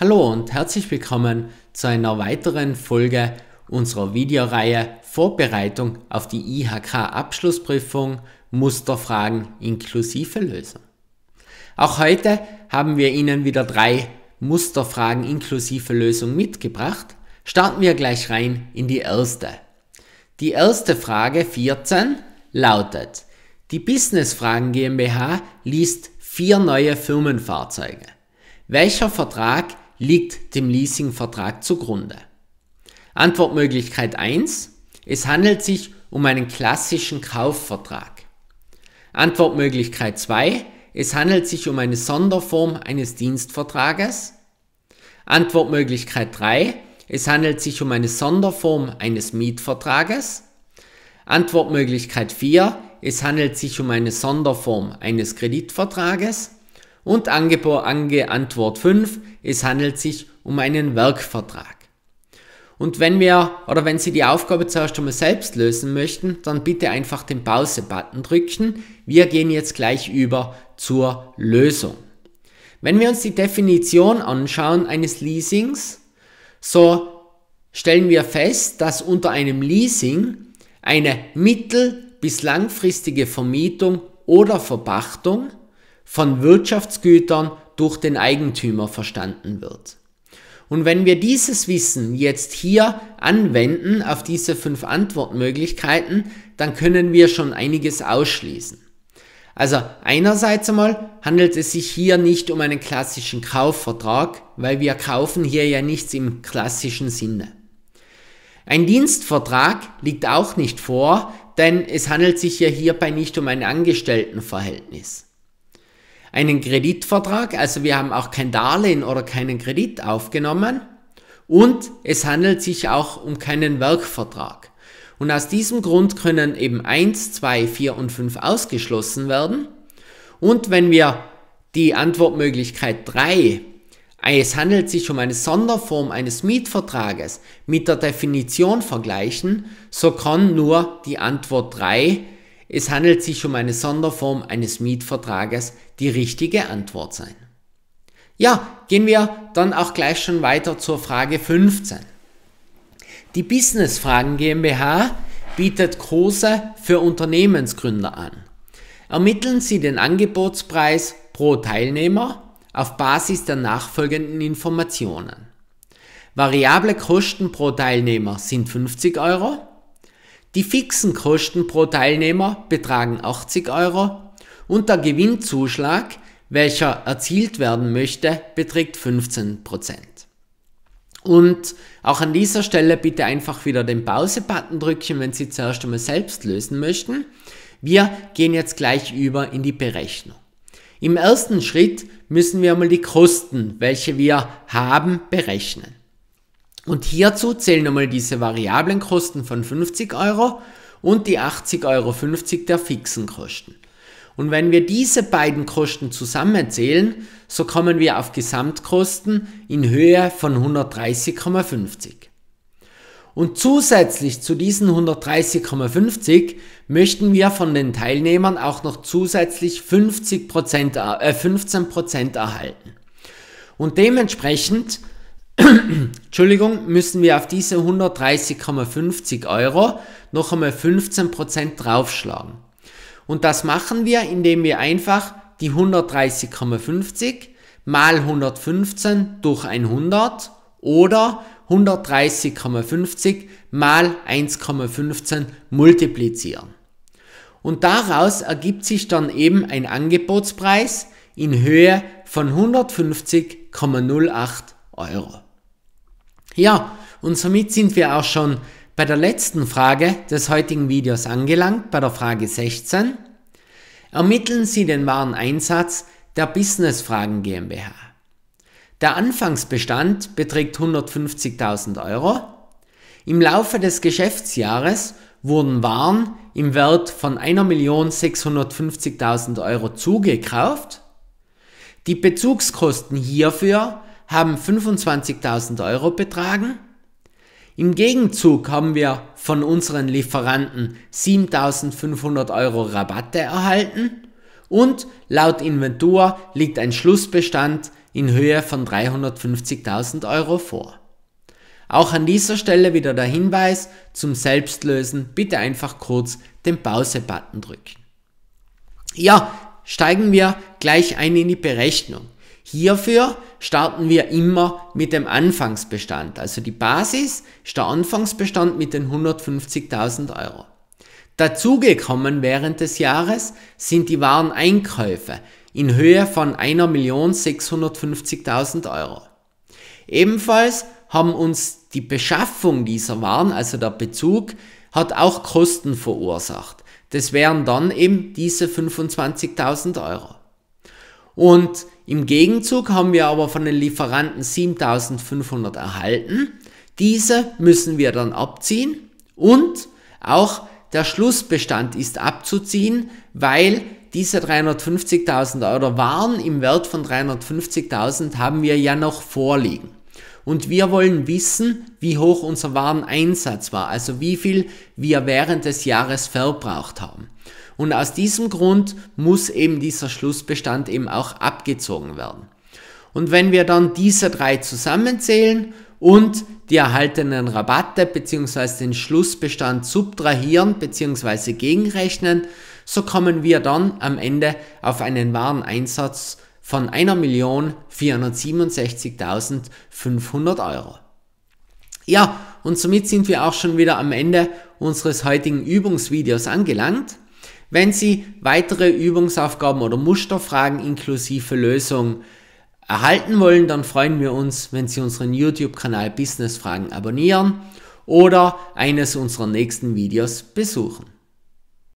Hallo und herzlich willkommen zu einer weiteren Folge unserer Videoreihe Vorbereitung auf die IHK Abschlussprüfung Musterfragen inklusive Lösung. Auch heute haben wir Ihnen wieder drei Musterfragen inklusive Lösung mitgebracht. Starten wir gleich rein in die erste. Die erste Frage 14 lautet, die Businessfragen GmbH liest vier neue Firmenfahrzeuge. Welcher Vertrag liegt dem Leasingvertrag zugrunde? Antwortmöglichkeit 1. Es handelt sich um einen klassischen Kaufvertrag. Antwortmöglichkeit 2. Es handelt sich um eine Sonderform eines Dienstvertrages. Antwortmöglichkeit 3. Es handelt sich um eine Sonderform eines Mietvertrages. Antwortmöglichkeit 4. Es handelt sich um eine Sonderform eines Kreditvertrages. Und Angebot, Ange, Antwort 5, es handelt sich um einen Werkvertrag. Und wenn wir oder wenn Sie die Aufgabe zuerst einmal selbst lösen möchten, dann bitte einfach den Pause-Button drücken. Wir gehen jetzt gleich über zur Lösung. Wenn wir uns die Definition anschauen eines Leasings, so stellen wir fest, dass unter einem Leasing eine mittel- bis langfristige Vermietung oder Verpachtung von Wirtschaftsgütern durch den Eigentümer verstanden wird. Und wenn wir dieses Wissen jetzt hier anwenden auf diese fünf Antwortmöglichkeiten, dann können wir schon einiges ausschließen. Also einerseits einmal handelt es sich hier nicht um einen klassischen Kaufvertrag, weil wir kaufen hier ja nichts im klassischen Sinne. Ein Dienstvertrag liegt auch nicht vor, denn es handelt sich ja hierbei nicht um ein Angestelltenverhältnis einen Kreditvertrag, also wir haben auch kein Darlehen oder keinen Kredit aufgenommen und es handelt sich auch um keinen Werkvertrag. Und aus diesem Grund können eben 1, 2, 4 und 5 ausgeschlossen werden. Und wenn wir die Antwortmöglichkeit 3, es handelt sich um eine Sonderform eines Mietvertrages, mit der Definition vergleichen, so kann nur die Antwort 3 es handelt sich um eine Sonderform eines Mietvertrages, die richtige Antwort sein. Ja, gehen wir dann auch gleich schon weiter zur Frage 15. Die Business Fragen GmbH bietet Kurse für Unternehmensgründer an. Ermitteln Sie den Angebotspreis pro Teilnehmer auf Basis der nachfolgenden Informationen. Variable Kosten pro Teilnehmer sind 50 Euro, die fixen Kosten pro Teilnehmer betragen 80 Euro und der Gewinnzuschlag, welcher erzielt werden möchte, beträgt 15%. Und auch an dieser Stelle bitte einfach wieder den Pause-Button drücken, wenn Sie zuerst einmal selbst lösen möchten. Wir gehen jetzt gleich über in die Berechnung. Im ersten Schritt müssen wir einmal die Kosten, welche wir haben, berechnen. Und hierzu zählen nochmal diese variablen Kosten von 50 Euro und die 80,50 Euro der fixen Kosten. Und wenn wir diese beiden Kosten zusammenzählen, so kommen wir auf Gesamtkosten in Höhe von 130,50. Und zusätzlich zu diesen 130,50 möchten wir von den Teilnehmern auch noch zusätzlich 50%, äh, 15% erhalten. Und dementsprechend Entschuldigung, müssen wir auf diese 130,50 Euro noch einmal 15% draufschlagen. Und das machen wir, indem wir einfach die 130,50 mal 115 durch 100 oder 130,50 mal 1,15 multiplizieren. Und daraus ergibt sich dann eben ein Angebotspreis in Höhe von 150,08 Euro. Ja, und somit sind wir auch schon bei der letzten Frage des heutigen Videos angelangt, bei der Frage 16. Ermitteln Sie den wahren Einsatz der Businessfragen GmbH. Der Anfangsbestand beträgt 150.000 Euro. Im Laufe des Geschäftsjahres wurden Waren im Wert von 1.650.000 Euro zugekauft. Die Bezugskosten hierfür haben 25.000 Euro betragen. Im Gegenzug haben wir von unseren Lieferanten 7.500 Euro Rabatte erhalten und laut Inventur liegt ein Schlussbestand in Höhe von 350.000 Euro vor. Auch an dieser Stelle wieder der Hinweis zum Selbstlösen, bitte einfach kurz den Pause-Button drücken. Ja, steigen wir gleich ein in die Berechnung. Hierfür starten wir immer mit dem Anfangsbestand. Also die Basis ist der Anfangsbestand mit den 150.000 Euro. Dazugekommen während des Jahres sind die Wareneinkäufe in Höhe von 1.650.000 Euro. Ebenfalls haben uns die Beschaffung dieser Waren, also der Bezug, hat auch Kosten verursacht. Das wären dann eben diese 25.000 Euro. Und im Gegenzug haben wir aber von den Lieferanten 7500 erhalten. Diese müssen wir dann abziehen und auch der Schlussbestand ist abzuziehen, weil diese 350.000 Euro Waren im Wert von 350.000 haben wir ja noch vorliegen. Und wir wollen wissen, wie hoch unser Wareneinsatz war, also wie viel wir während des Jahres verbraucht haben. Und aus diesem Grund muss eben dieser Schlussbestand eben auch abgezogen werden. Und wenn wir dann diese drei zusammenzählen und die erhaltenen Rabatte bzw. den Schlussbestand subtrahieren bzw. gegenrechnen, so kommen wir dann am Ende auf einen wahren Einsatz von 1.467.500 Euro. Ja, und somit sind wir auch schon wieder am Ende unseres heutigen Übungsvideos angelangt. Wenn Sie weitere Übungsaufgaben oder Musterfragen inklusive Lösung erhalten wollen, dann freuen wir uns, wenn Sie unseren YouTube-Kanal Business Fragen abonnieren oder eines unserer nächsten Videos besuchen.